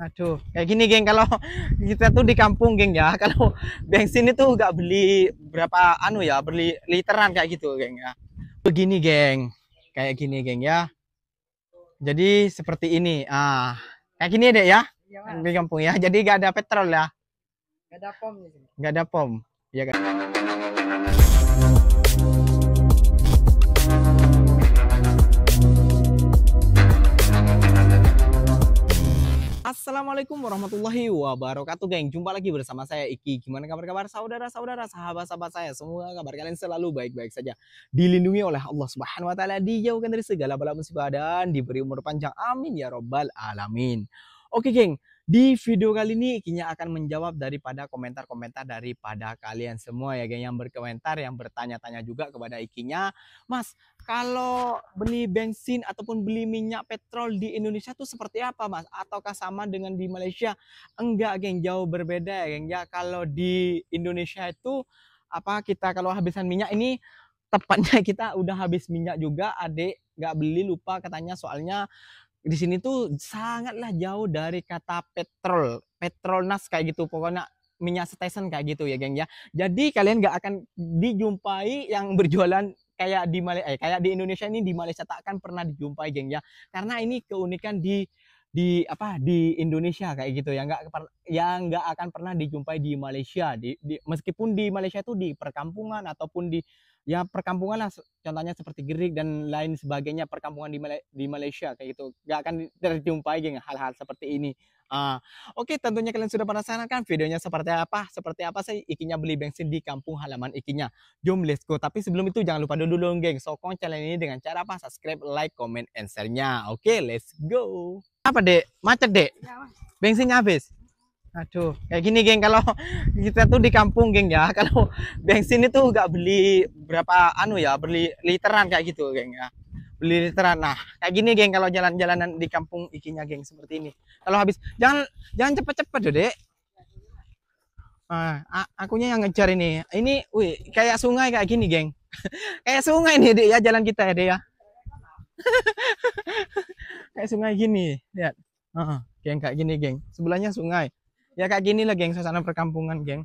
Aduh, kayak gini geng kalau kita tuh di kampung geng ya. Kalau bensin itu nggak beli berapa anu ya, beli literan kayak gitu geng ya. Begini geng. Kayak gini geng ya. Jadi seperti ini. Ah, kayak gini deh ya. ya di kampung ya. Jadi nggak ada petrol ya. Nggak ada pom. Nggak ada pom. Ya gak... Assalamualaikum warahmatullahi wabarakatuh geng Jumpa lagi bersama saya Iki Gimana kabar-kabar saudara-saudara sahabat-sahabat saya Semoga kabar kalian selalu baik-baik saja Dilindungi oleh Allah subhanahu wa ta'ala Dijauhkan dari segala bala musibah dan diberi umur panjang Amin ya robbal alamin Oke geng di video kali ini Kinya akan menjawab daripada komentar-komentar daripada kalian semua ya geng yang berkomentar yang bertanya-tanya juga kepada Ikinya, "Mas, kalau beli bensin ataupun beli minyak petrol di Indonesia tuh seperti apa, Mas? Ataukah sama dengan di Malaysia?" Enggak, geng, jauh berbeda ya, geng. Ya, kalau di Indonesia itu apa kita kalau habisan minyak ini tepatnya kita udah habis minyak juga adik nggak beli lupa katanya soalnya di sini tuh sangatlah jauh dari kata petrol, petrolnas kayak gitu pokoknya minyak station kayak gitu ya geng ya. Jadi kalian gak akan dijumpai yang berjualan kayak di Malaysia, eh, kayak di Indonesia ini di Malaysia tak akan pernah dijumpai geng ya. Karena ini keunikan di di apa di Indonesia kayak gitu ya nggak yang nggak akan pernah dijumpai di Malaysia di, di meskipun di Malaysia itu di perkampungan ataupun di ya perkampungan lah contohnya seperti gerik dan lain sebagainya perkampungan di, Mal di Malaysia kayak gitu gak akan terjumpai geng hal-hal seperti ini uh, oke okay, tentunya kalian sudah penasaran kan videonya seperti apa seperti apa sih ikinya beli bensin di kampung halaman ikinya jom let's go tapi sebelum itu jangan lupa dulu dong geng sokong channel ini dengan cara apa subscribe like comment and share nya oke okay, let's go apa dek macet dek bensinnya habis Aduh, kayak gini geng kalau kita tuh di kampung geng ya, kalau bensin itu nggak beli berapa anu ya, beli literan kayak gitu geng ya. Beli literan. Nah, kayak gini geng kalau jalan-jalanan di kampung ikinya geng seperti ini. Kalau habis jangan jangan cepet cepat deh, Dek. Ah, akunya yang ngejar ini. Ini wih, kayak sungai kayak gini, geng. kayak sungai nih, Dek ya jalan kita ya, Dek ya. kayak sungai gini, lihat. Uh -uh. Geng kayak gini, geng. Sebelahnya sungai ya kayak gini lah geng suasana perkampungan geng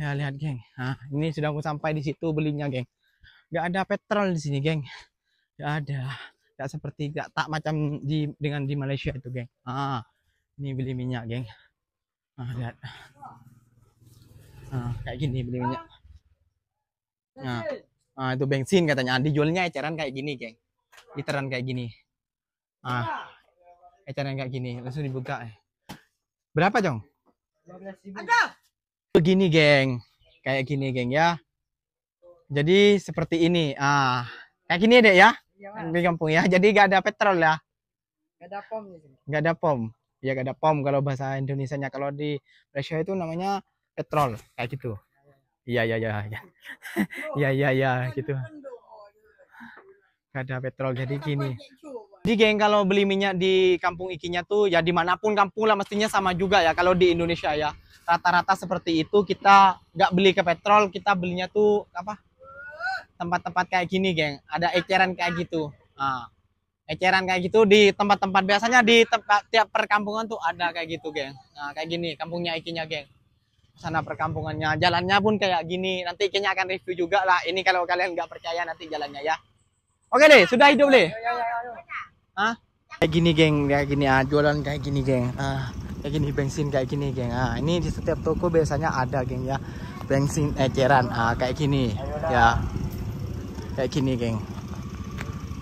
ya lihat geng nah, ini sudah aku sampai di situ belinya geng nggak ada petrol di sini geng nggak ada nggak seperti nggak tak macam di dengan di Malaysia itu geng ah ini beli minyak geng ah lihat ah, kayak gini beli minyak nah ah, itu bensin katanya dijualnya eceran kayak gini geng literan kayak gini ah eceran kayak gini langsung dibuka eh. Berapa, Jong? 15.000. Ada. Begini, geng. Kayak gini, geng ya. Jadi seperti ini. Ah, kayak gini deh ya. Iyalah. Di kampung ya. Jadi gak ada petrol ya. Gak ada pom Gak ada pom. Ya gak ada pom kalau bahasa Indonesia nya Kalau di Malaysia itu namanya petrol kayak gitu. Iya, iya, iya. Iya, iya, iya, iya gitu. Oh, iya. Gak ada petrol jadi gini. Jadi geng kalau beli minyak di kampung ikinya tuh ya dimanapun kampung lah mestinya sama juga ya kalau di Indonesia ya. Rata-rata seperti itu kita nggak beli ke petrol, kita belinya tuh apa? Tempat-tempat kayak gini geng, ada eceran kayak gitu. Nah, eceran kayak gitu di tempat-tempat biasanya di tempat tiap perkampungan tuh ada kayak gitu geng. Nah kayak gini kampungnya ikinya geng sana perkampungannya jalannya pun kayak gini nanti ikinya akan review juga lah ini kalau kalian nggak percaya nanti jalannya ya oke deh sudah hidup deh Hah? Kayak gini geng, kayak gini ah, jualan kayak gini geng. Ah, kayak gini bensin kayak gini geng. Ah, ini di setiap toko biasanya ada geng ya. Bensin eceran ah kayak gini ya. Kayak gini geng.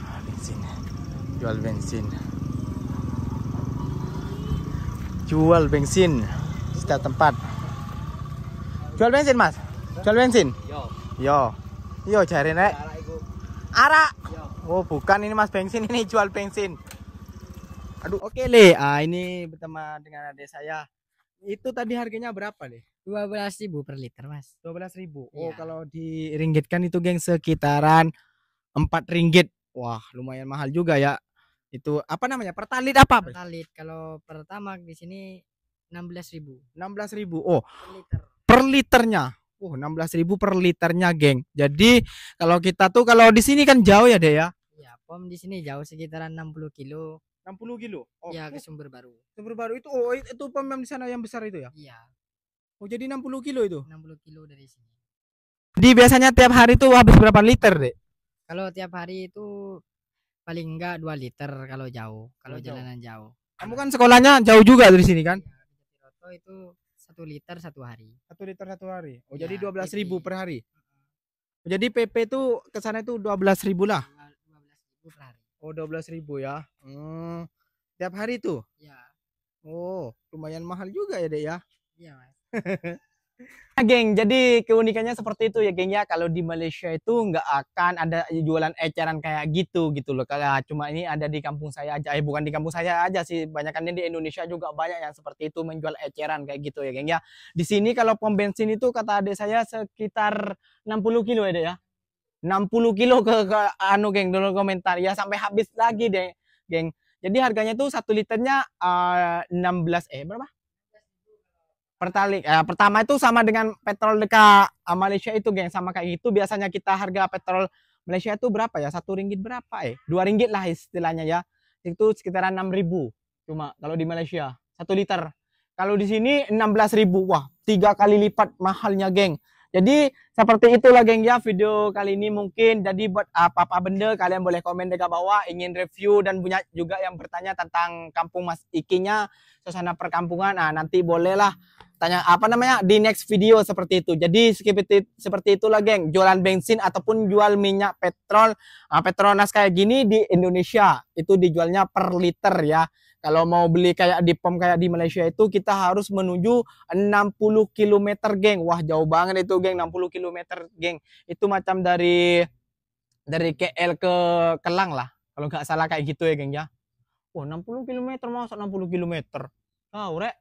Ah, bensin. Jual bensin. Jual bensin setiap tempat. Jual bensin, Mas. Jual bensin. Yo. Yo. Yo cari nek. Arak. Oh bukan ini mas bensin ini jual bensin. Aduh. Oke Le, ah, ini bertemu dengan adik saya. Itu tadi harganya berapa Le? Dua belas ribu per liter mas. Dua belas ribu. Oh ya. kalau diringgitkan itu geng sekitaran empat ringgit. Wah lumayan mahal juga ya. Itu apa namanya? Pertalit apa? Pertalit. Kalau pertama di sini enam belas ribu. Enam belas ribu. Oh. Per liter. Per liternya. Oh, 16.000 per liternya, geng. Jadi, kalau kita tuh kalau di sini kan jauh ya, deh ya. Pom di sini jauh sekitaran 60 kilo. 60 kilo. Oh. Ya ke sumber baru. Sumber baru itu oh itu pom yang di sana yang besar itu ya? Iya. Oh jadi 60 kilo itu? 60 kilo dari sini. Di biasanya tiap hari itu habis berapa liter, Dek? Kalau tiap hari itu paling enggak 2 liter kalau jauh, kalau oh, jalanan jauh. Kamu kan sekolahnya jauh juga dari sini kan? Ya, itu satu liter satu hari. Satu liter satu hari. Oh ya, jadi dua belas ribu per hari. jadi PP tuh kesana itu dua belas ribu lah. Iya oh dua belas ribu ya hmm. tiap hari tuh ya oh lumayan mahal juga ya dek ya iya mas Nah, geng, jadi keunikannya seperti itu ya, geng ya. Kalau di Malaysia itu nggak akan ada jualan eceran kayak gitu gitu loh. Kalau cuma ini ada di kampung saya aja, eh bukan di kampung saya aja sih. Banyakannya di Indonesia juga banyak yang seperti itu menjual eceran kayak gitu ya, geng ya. Di sini kalau pom bensin itu kata adik saya sekitar 60 kilo ya, deh ya. 60 kilo ke, ke anu geng dulu komentar ya sampai habis lagi deh geng jadi harganya tuh satu liternya uh, eh, 16 eh berapa pertalik eh, pertama itu sama dengan petrol dekat uh, Malaysia itu geng sama kayak gitu biasanya kita harga petrol Malaysia itu berapa ya satu ringgit berapa eh dua ringgit lah istilahnya ya itu sekitaran 6000 cuma kalau di Malaysia satu liter kalau di sini 16.000 wah tiga kali lipat mahalnya geng jadi seperti itulah geng ya video kali ini mungkin jadi buat apa-apa benda kalian boleh komen di bawah ingin review dan punya juga yang bertanya tentang kampung Mas Ikinya suasana perkampungan nah nanti bolehlah tanya apa namanya di next video seperti itu. Jadi seperti seperti itulah geng, jualan bensin ataupun jual minyak petrol uh, Petronas kayak gini di Indonesia itu dijualnya per liter ya. Kalau mau beli kayak di pom kayak di Malaysia itu kita harus menuju 60 km geng. Wah, jauh banget itu geng 60 km geng. Itu macam dari dari KL ke Kelang lah. Kalau nggak salah kayak gitu ya geng ya. Oh, 60 km masa 60 km. Tahu oh, rek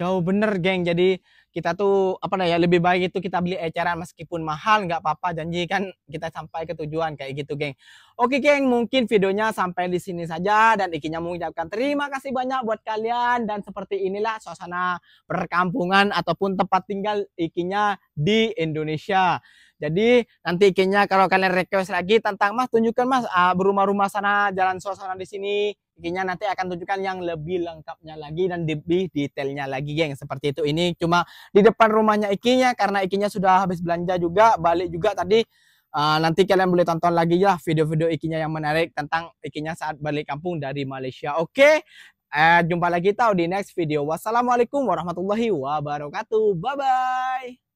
jauh bener geng jadi kita tuh apa ya lebih baik itu kita beli eceran meskipun mahal nggak apa-apa janji kan kita sampai ke tujuan kayak gitu geng oke geng mungkin videonya sampai di sini saja dan ikinya mengucapkan terima kasih banyak buat kalian dan seperti inilah suasana perkampungan ataupun tempat tinggal ikinya di Indonesia jadi nanti kayaknya kalau kalian request lagi tentang mas tunjukkan mas uh, berumah-rumah sana jalan suasana di sini kayaknya nanti akan tunjukkan yang lebih lengkapnya lagi dan lebih detailnya lagi geng seperti itu ini cuma di depan rumahnya Ikinya karena Ikinya sudah habis belanja juga balik juga tadi uh, nanti kalian boleh tonton lagi ya video-video Ikinya yang menarik tentang Ikinya saat balik kampung dari Malaysia oke okay? uh, eh, jumpa lagi tahu di next video wassalamualaikum warahmatullahi wabarakatuh bye bye